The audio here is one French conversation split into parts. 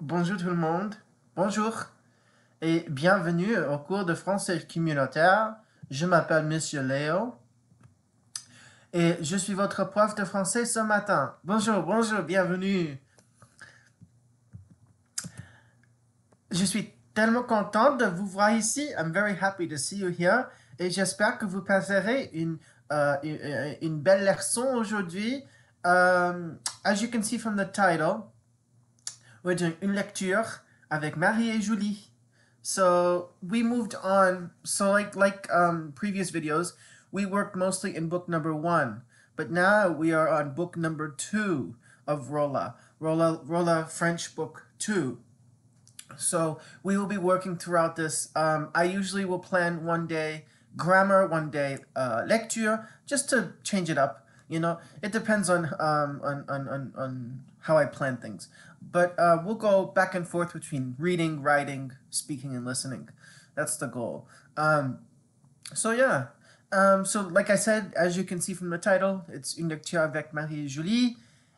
Bonjour tout le monde, bonjour et bienvenue au cours de français communautaire. Je m'appelle Monsieur Léo et je suis votre prof de français ce matin. Bonjour, bonjour, bienvenue. Je suis tellement contente de vous voir ici. I'm very happy to see you here et j'espère que vous passerez une, euh, une, belle leçon aujourd'hui. Euh, as you can see from the title, we're doing une lecture avec Marie et Julie. So we moved on. So like like um, previous videos, we worked mostly in book number one, but now we are on book number two of Rolla, Rolla, Rolla French book two. So we will be working throughout this. Um, I usually will plan one day grammar, one day uh, lecture, just to change it up. You know, it depends on um, on, on, on, on how I plan things but uh, we'll go back and forth between reading, writing, speaking, and listening. That's the goal. Um, so yeah. Um, so like I said, as you can see from the title, it's Une lecture avec Marie Julie.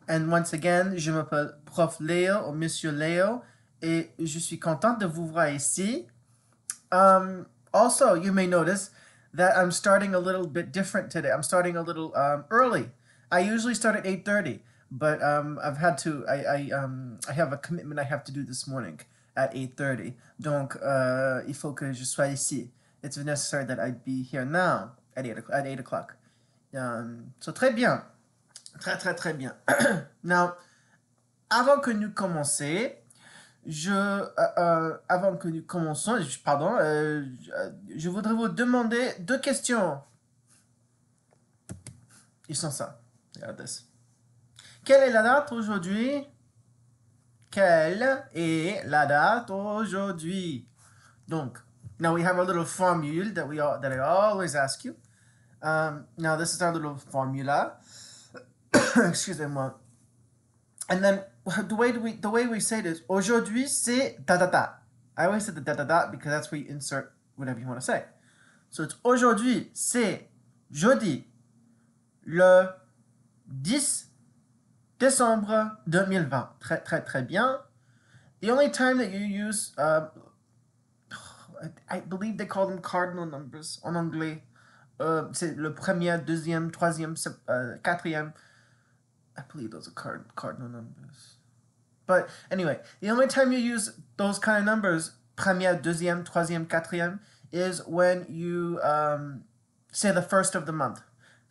And once again, je m'appelle Prof Léo or Monsieur Léo, et je suis content de vous voir ici. Um, also, you may notice that I'm starting a little bit different today. I'm starting a little um, early. I usually start at 8.30. but um, I've had to. I, I, um, I have a commitment I have to do this morning at 8.30. Donc, euh, il faut que je sois ici. It's necessary that I be here now at 8, at eight um, so, très bien. Très, très, très bien. now, avant que nous commencions, je, euh, euh, avant que nous commençons, pardon, je voudrais vous demander deux questions. Ils sont ça. this. Quelle est la date aujourd'hui Quelle est la date aujourd'hui Donc, now we have a little formula that we that I always ask you. Um, now this is our little formula. Excuse me. And then the way we the way we say this aujourd'hui c'est da da da. I always say the da da da because that's where you insert whatever you want to say. So it's aujourd'hui c'est jeudi le 10 décembre 2020. Très, très, très bien. The only time that you use, uh, I believe they call them cardinal numbers en anglais. Uh, c'est le premier, deuxième, troisième, uh, quatrième. I believe those are card cardinal numbers. But anyway, the only time you use those kind of numbers, premier, deuxième, troisième, quatrième, is when you um, say the first of the month.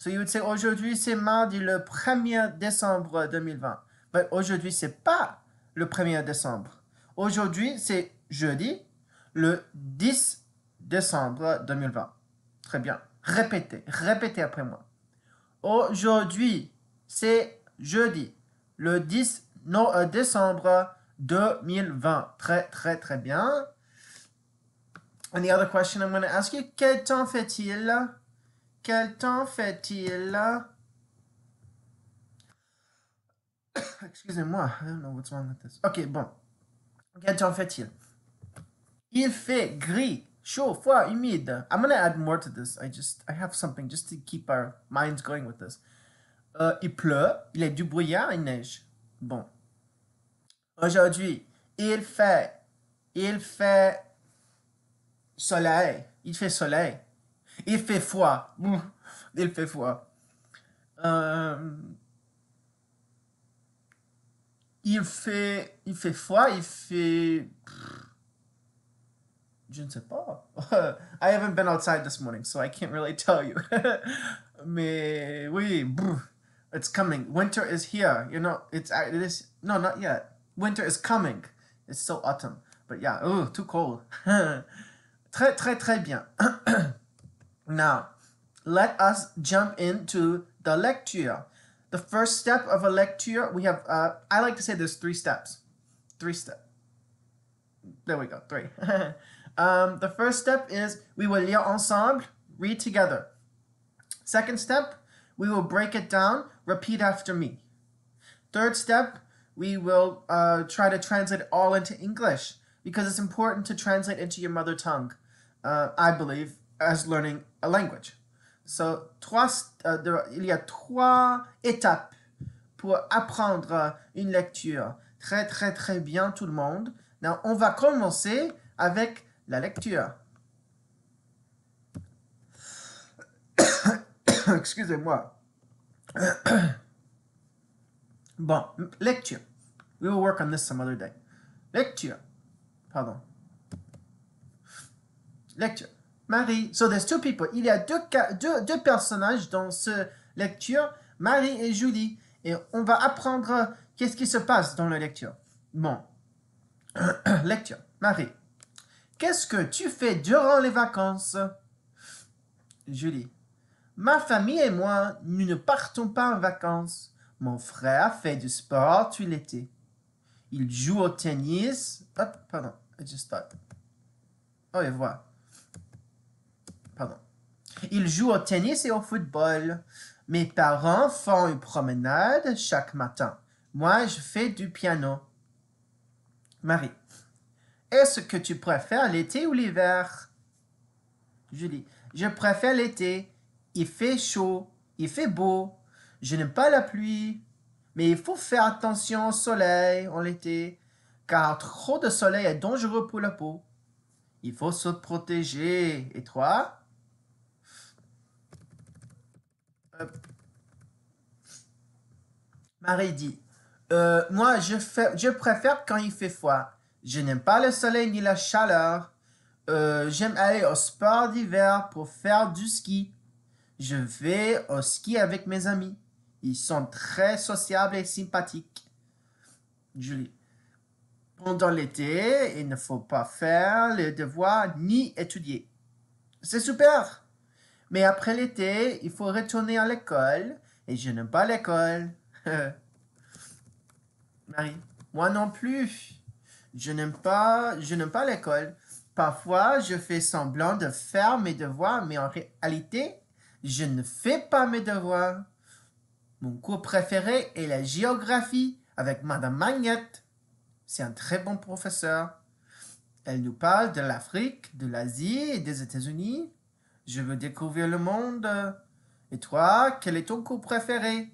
So you would say aujourd'hui c'est mardi le 1er décembre 2020. Mais aujourd'hui c'est pas le 1er décembre. Aujourd'hui c'est jeudi le 10 décembre 2020. Très bien. Répétez, répétez après moi. Aujourd'hui c'est jeudi le 10 euh, décembre 2020. Très très très bien. And the other question I'm going to ask you, quel temps fait-il quel temps fait-il hein? Excusez-moi, I don't know what's wrong with this. Ok, bon. Quel temps fait-il Il fait gris, chaud, froid, humide. I'm gonna add more to this. I just, I have something just to keep our minds going with this. Euh, il pleut, il y du brouillard, il neige. Bon. Aujourd'hui, il fait, il fait soleil. Il fait soleil. Il fait froid. Il fait froid. Euh, il fait, il fait froid, il fait. Je ne sais pas. I haven't been outside this morning, so I can't really tell you. Mais oui, it's coming. Winter is here. You know, it's it is no, not yet. Winter is coming. It's so autumn, but yeah, oh, too cold. très, très, très bien. Now, let us jump into the lecture. The first step of a lecture, we have, uh, I like to say there's three steps. Three step. There we go, three. um, the first step is we will lire ensemble, read together. Second step, we will break it down, repeat after me. Third step, we will uh, try to translate all into English because it's important to translate into your mother tongue, uh, I believe. as learning a language. So, trois, euh, il y a trois étapes pour apprendre une lecture. Très, très, très bien, tout le monde. Now, on va commencer avec la lecture. Excusez-moi. bon, lecture. We will work on this some other day. Lecture. Pardon. Lecture. Marie. So there's two people. Il y a deux, deux, deux personnages dans ce lecture, Marie et Julie. Et on va apprendre qu'est-ce qui se passe dans la lecture. Bon. lecture. Marie. Qu'est-ce que tu fais durant les vacances Julie. Ma famille et moi, nous ne partons pas en vacances. Mon frère fait du sport tout l'été. Il joue au tennis. Hop, pardon. I just thought. Oh, et voilà. Il joue au tennis et au football. Mes parents font une promenade chaque matin. Moi, je fais du piano. Marie, est-ce que tu préfères l'été ou l'hiver? Julie, je préfère l'été. Il fait chaud, il fait beau. Je n'aime pas la pluie. Mais il faut faire attention au soleil en l'été, car trop de soleil est dangereux pour la peau. Il faut se protéger. Et toi? Marie dit euh, Moi, je, fais, préfère quand il fait froid. Je n'aime pas le soleil ni la chaleur. Euh, j'aime aller au sport d'hiver pour faire du ski. Je vais au ski avec mes amis. Ils sont très sociables et sympathiques. Julie. Pendant l'été, il ne faut pas faire les devoirs ni étudier. C'est super! Mais après l'été, il faut retourner à l'école. Et je n'aime pas l'école. Marie. Moi non plus. Je n'aime pas, je n'aime pas l'école. Parfois, je fais semblant de faire mes devoirs, mais en réalité, je ne fais pas mes devoirs. Mon cours préféré est la géographie avec Madame Magnette. C'est un très bon professeur. Elle nous parle de l'Afrique, de l'Asie et des États-Unis. Je veux découvrir le monde. Et toi, quel est ton cours préféré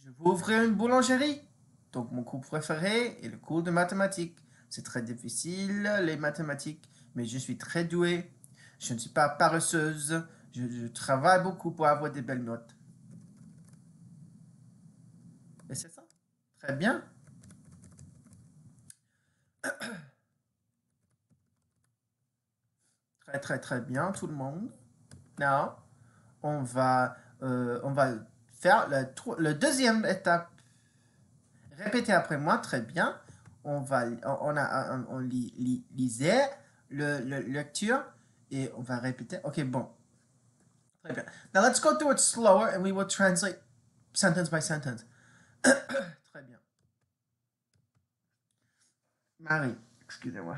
Je veux ouvrir une boulangerie. Donc mon cours préféré est le cours de mathématiques. C'est très difficile, les mathématiques, mais je suis très douée. Je ne suis pas paresseuse. Je, travaille beaucoup pour avoir des belles notes. Et c'est ça. Très bien. Très, très, très bien, tout le monde. Now, on va, euh, on va faire la, le deuxième étape. Répétez après moi, très bien. On va, on, a, on, lit, le, le, lecture et on va répéter. Ok, bon. Très bien. Now let's go through it slower and we will translate sentence by sentence. Marie, excusez-moi.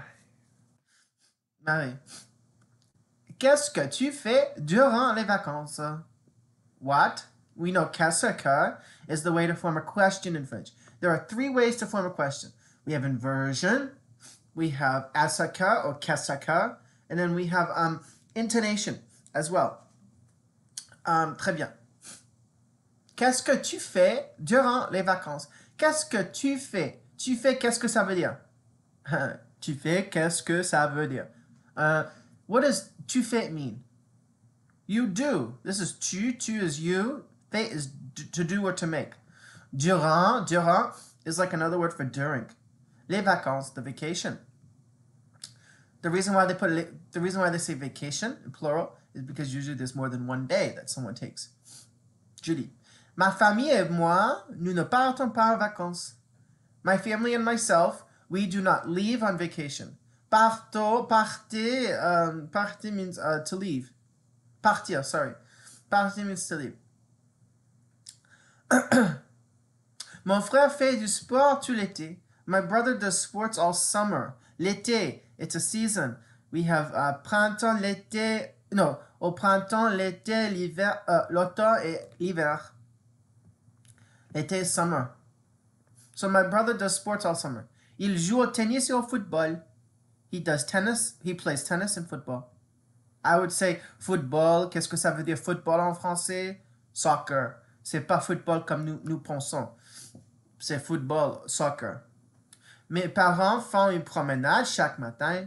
Marie, qu'est-ce que tu fais durant les vacances? What? We know qu'est-ce que is the way to form a question in French. There are three ways to form a question. We have inversion, we have asaka or kasaka, and then we have um, intonation as well. Um, très bien. Qu'est-ce que tu fais durant les vacances? Qu'est-ce que tu fais? Tu fais, qu'est-ce que ça veut dire? tu fais, qu'est-ce que ça veut dire? Uh, what does tu fais mean? You do. This is tu. Tu is you. Fait is to do or to make. Durant, durant is like another word for during. Les vacances, the vacation. The reason why they put the reason why they say vacation in plural is because usually there's more than one day that someone takes. Judy, ma famille et moi, nous ne partons pas en vacances. My family and myself, We do not leave on vacation. Parto, partez, um, means euh, to leave. Partir, sorry. Partir means to leave. Mon frère fait du sport tout l'été. My brother does sports all summer. L'été, it's a season. We have uh, printemps, l'été, non, au printemps, l'été, l'hiver, euh, l'automne et l'hiver. L'été, summer. So my brother does sports all summer. Il joue au tennis et au football. He does tennis. He plays tennis and football. I would say football. Qu'est-ce que ça veut dire football en français? Soccer. C'est pas football comme nous, nous pensons. C'est football, soccer. Mes parents font une promenade chaque matin.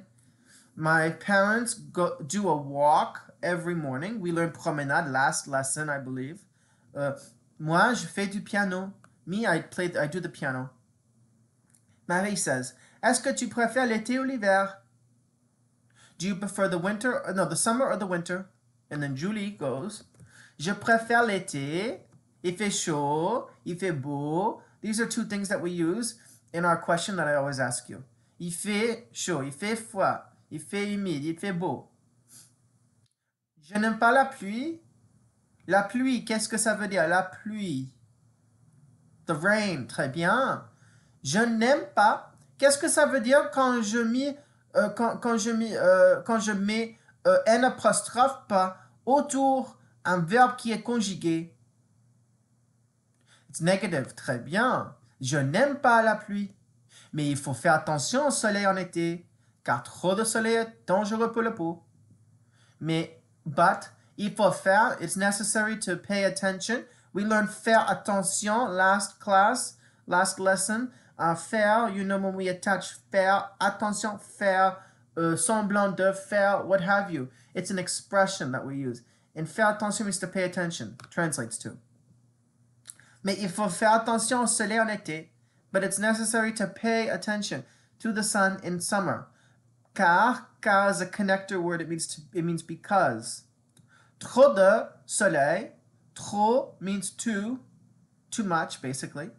My parents go, do a walk every morning. We learned promenade last lesson, I believe. Euh, moi, je fais du piano. Me, I play, I do the piano. Marie says, Est-ce que tu préfères l'été ou l'hiver? Do you prefer the winter? Uh, no, the summer or the winter? And then Julie goes, Je préfère l'été. Il fait chaud. Il fait beau. These are two things that we use in our question that I always ask you. Il fait chaud. Il fait froid. Il fait humide. Il fait beau. Je n'aime pas la pluie. La pluie, qu'est-ce que ça veut dire? La pluie. The rain, très bien je n'aime pas. Qu'est-ce que ça veut dire quand je mets, euh, quand, je euh, quand je mets euh, un apostrophe pas autour un verbe qui est conjugué? It's negative, très bien. Je n'aime pas la pluie. Mais il faut faire attention au soleil en été, car trop de soleil est dangereux pour le peau. Mais, but, il faut faire, it's necessary to pay attention. We learned faire attention last class, last lesson. à faire, you know, when we attach faire, attention, faire, uh, semblant de, faire, what have you. It's an expression that we use. And faire attention means to pay attention, translates to. Mais il faut faire attention au soleil en été, but it's necessary to pay attention to the sun in summer. Car, car is a connector word, it means, to, it means because. Trop de soleil, trop means too, too much, basically.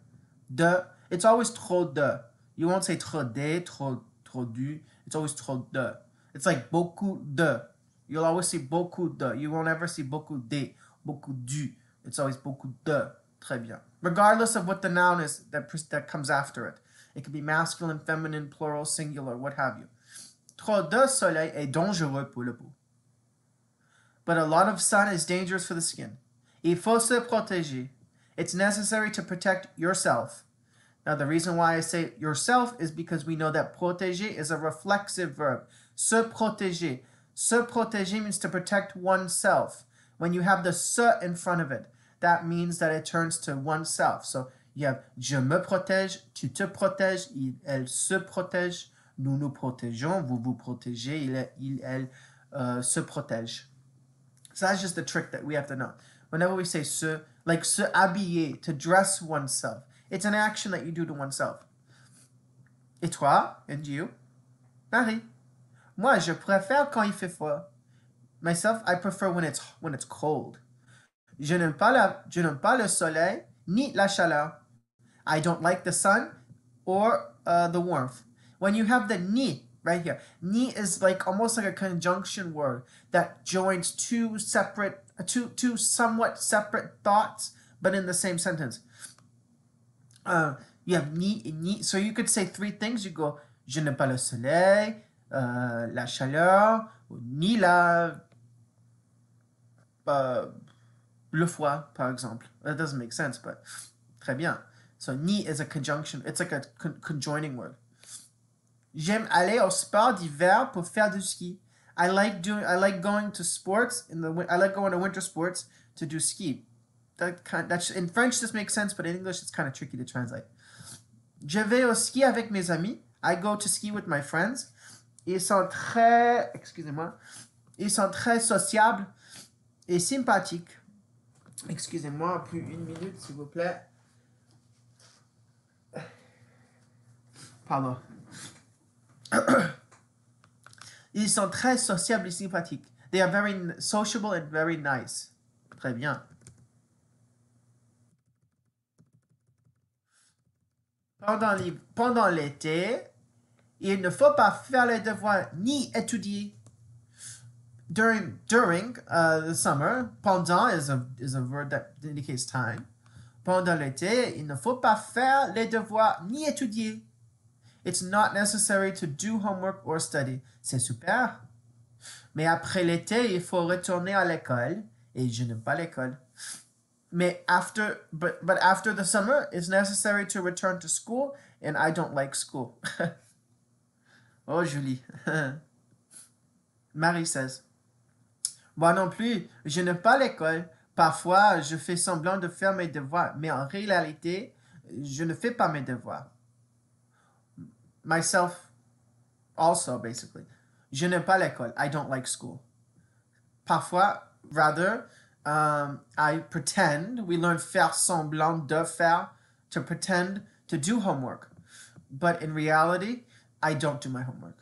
De it's always trop de. You won't say trop de, trop, trop du. It's always trop de. It's like beaucoup de. You'll always see beaucoup de. You won't ever see beaucoup de, beaucoup du. It's always beaucoup de. Très bien. Regardless of what the noun is that, that comes after it. It could be masculine, feminine, plural, singular, what have you. Trop de soleil est dangereux pour le peau. But a lot of sun is dangerous for the skin. Il faut se protéger. It's necessary to protect yourself. Now, the reason why I say yourself is because we know that protéger is a reflexive verb. Se protéger. Se protéger means to protect oneself. When you have the se in front of it, that means that it turns to oneself. So you have je me protège, tu te protèges, il, elle se protège, nous nous protégeons, vous vous protégez, il, il elle euh, se protège. So that's just the trick that we have to know. Whenever we say se, like se habiller, to dress oneself. It's an action that you do to oneself. Et toi, and you? Marie. Moi, je préfère quand il fait froid. Myself, I prefer when it's when it's cold. Je n'aime pas la, je n'aime pas le soleil ni la chaleur. I don't like the sun or uh, the warmth. When you have the ni right here, ni is like almost like a conjunction word that joins two separate, two two somewhat separate thoughts, but in the same sentence uh, you have ni ni. So you could say three things. You go, je n'ai pas le soleil, uh, la chaleur, ni la, uh, le froid, par exemple. That doesn't make sense, but très bien. So ni is a conjunction. It's like a con conjoining word. J'aime aller au sport d'hiver pour faire du ski. I like doing. I like going to sports in the. I like going to winter sports to do ski. that français, that's, in French this makes sense, but in English it's kind of tricky to translate. Je vais au ski avec mes amis. I go to ski with my friends. Ils sont très, excusez-moi, ils sont très sociables et sympathiques. Excusez-moi, plus une minute, s'il vous plaît. Pardon. Ils sont très sociables et sympathiques. They are very sociable and very nice. Très bien. pendant l'été, il ne faut pas faire les devoirs ni étudier. During, during euh, the summer, pendant is a, is a word that indicates time. Pendant l'été, il ne faut pas faire les devoirs ni étudier. It's not necessary to do homework or study. C'est super. Mais après l'été, il faut retourner à l'école et je n'aime pas l'école. Mais after, but but after the summer, it's necessary to return to school, and I don't like school. oh, Julie. Marie says, Moi non plus, je n'aime pas l'école. Parfois, je fais semblant de faire mes devoirs, mais en réalité, je ne fais pas mes devoirs. Myself, also, basically. Je n'aime pas l'école. I don't like school. Parfois, rather, um, I pretend. We learn faire semblant de faire, to pretend to do homework. But in reality, I don't do my homework.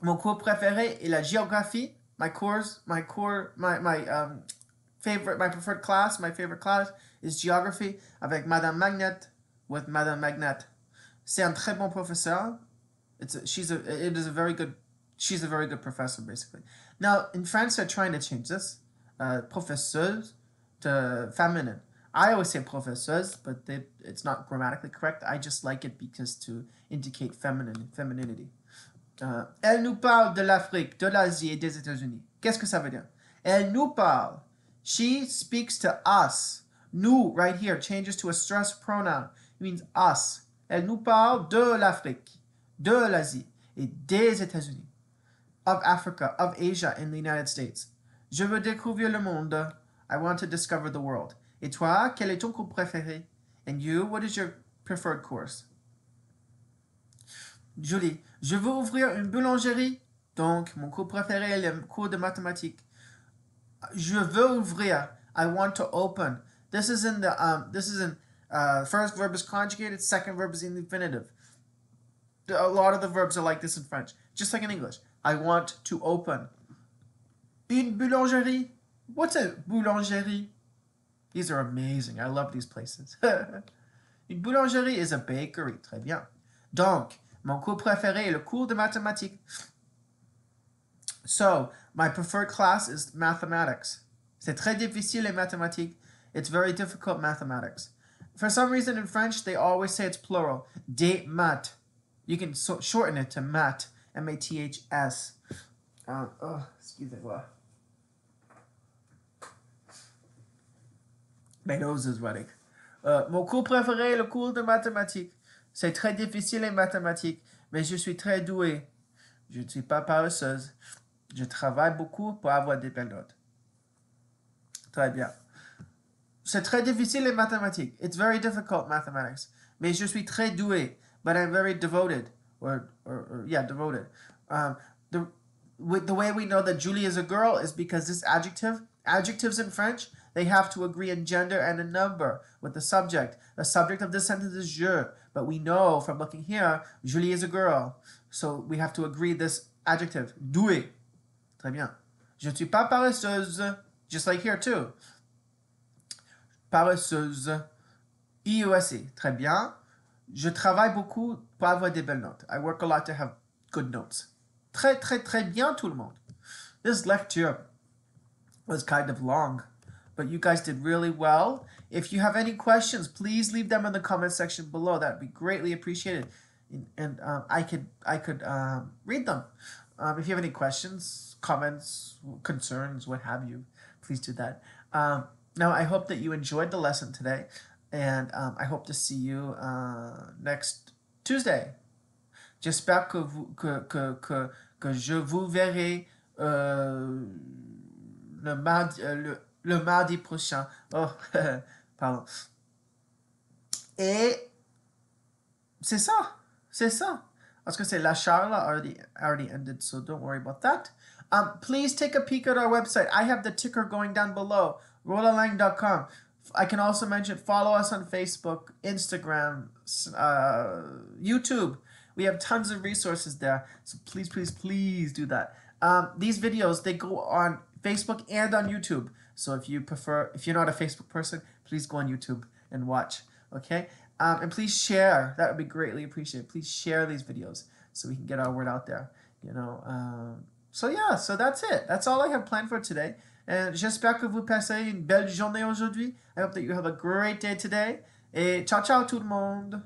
Mon cours préféré est la géographie. My course, my core, my, my um, favorite, my preferred class, my favorite class is geography avec Madame Magnette. with Madame Magnette, C'est un très bon professeur. It's a, she's a, it is a very good, she's a very good professor, basically. Now, in France, they're trying to change this. Uh, professeurs to feminine. I always say professeurs, but they, it's not grammatically correct. I just like it because to indicate feminine, femininity. Uh, elle nous parle de l'Afrique, de l'Asie et des États-Unis. Qu'est-ce que ça veut dire? Elle nous parle. She speaks to us. Nous, right here, changes to a stress pronoun. It means us. Elle nous parle de l'Afrique, de l'Asie et des États-Unis. Of Africa, of Asia, and the United States. Je veux découvrir le monde. I want to discover the world. Et toi, quel est ton cours préféré? And you, what is your preferred course? Julie, je veux ouvrir une boulangerie. Donc, mon cours préféré est le cours de mathématiques. Je veux ouvrir. I want to open. This is in the um, this is in uh, first verb is conjugated, second verb is in the infinitive. A lot of the verbs are like this in French, just like in English. I want to open. Une boulangerie. What's a boulangerie? These are amazing. I love these places. Une boulangerie is a bakery. Très bien. Donc, mon cours préféré est le cours de mathématiques. So, my preferred class is mathematics. C'est très difficile les mathématiques. It's very difficult mathematics. For some reason in French, they always say it's plural. Des maths. You can so shorten it to mat, M-A-T-H-S. Uh, oh, excusez-moi. Mais nose Ruddick. Euh, mon cours préféré est le cours de mathématiques. C'est très difficile les mathématiques, mais je suis très doué. Je ne suis pas paresseuse. Je travaille beaucoup pour avoir des belles notes. Très bien. C'est très difficile les mathématiques. It's very difficult mathematics. Mais je suis très douée. But I'm very devoted. Or, or, yeah, devoted. Um, the, the way we know that Julie is a girl is because this adjective Adjectives in French, they have to agree in gender and in number with the subject. The subject of this sentence is je, but we know from looking here, Julie is a girl. So we have to agree this adjective. Doué. Très bien. Je ne suis pas paresseuse. Just like here too. Paresseuse. IUSE. Très bien. Je travaille beaucoup pour avoir des belles notes. I work a lot to have good notes. Très, très, très bien tout le monde. This lecture was kind of long. But you guys did really well. If you have any questions, please leave them in the comment section below. That'd be greatly appreciated, and, um, I could I could um, read them. Um, if you have any questions, comments, concerns, what have you, please do that. Um, now I hope that you enjoyed the lesson today, and I hope to see you uh, next Tuesday. J'espère que vous que que que que je vous verrai. Euh, le mardi, euh, le, le, mardi prochain. Oh, pardon. Et c'est ça. C'est ça. going que say La Charla already already ended, so don't worry about that. Um, please take a peek at our website. I have the ticker going down below, rollalang.com. I can also mention follow us on Facebook, Instagram, uh, YouTube. We have tons of resources there, so please, please, please do that. Um, these videos they go on Facebook and on YouTube. So if you prefer, if you're not a Facebook person, please go on YouTube and watch. Okay, um, and please share. That would be greatly appreciated. Please share these videos so we can get our word out there. You know. Um, so yeah, so that's it. That's all I have planned for today. And j'espère que vous passez une belle journée aujourd'hui. I hope that you have a great day today. Et ciao ciao tout le monde.